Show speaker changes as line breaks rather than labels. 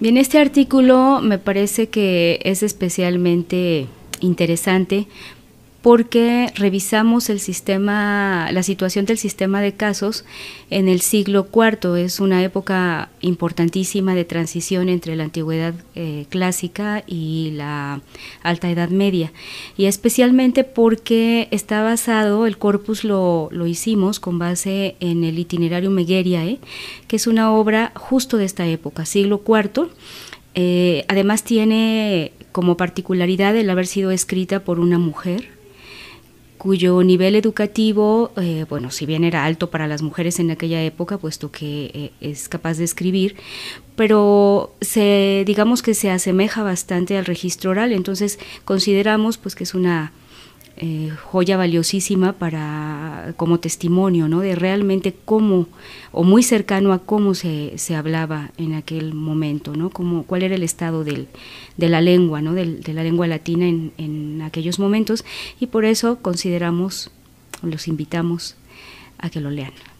Bien, este artículo me parece que es especialmente interesante porque revisamos el sistema, la situación del sistema de casos en el siglo IV. Es una época importantísima de transición entre la antigüedad eh, clásica y la alta edad media. Y especialmente porque está basado, el corpus lo, hicimos con base en el itinerario Megeriae, ¿eh? que es una obra justo de esta época, siglo IV. Eh, además tiene como particularidad el haber sido escrita por una mujer, cuyo nivel educativo, eh, bueno, si bien era alto para las mujeres en aquella época, puesto que eh, es capaz de escribir, pero se, digamos que se asemeja bastante al registro oral, entonces consideramos pues que es una eh, joya valiosísima para como testimonio, ¿no? De realmente cómo o muy cercano a cómo se, hablaba en aquel momento, ¿no? cuál era el estado de la lengua, ¿no? de la lengua latina en, en aquellos momentos y por eso consideramos, los invitamos a que lo lean.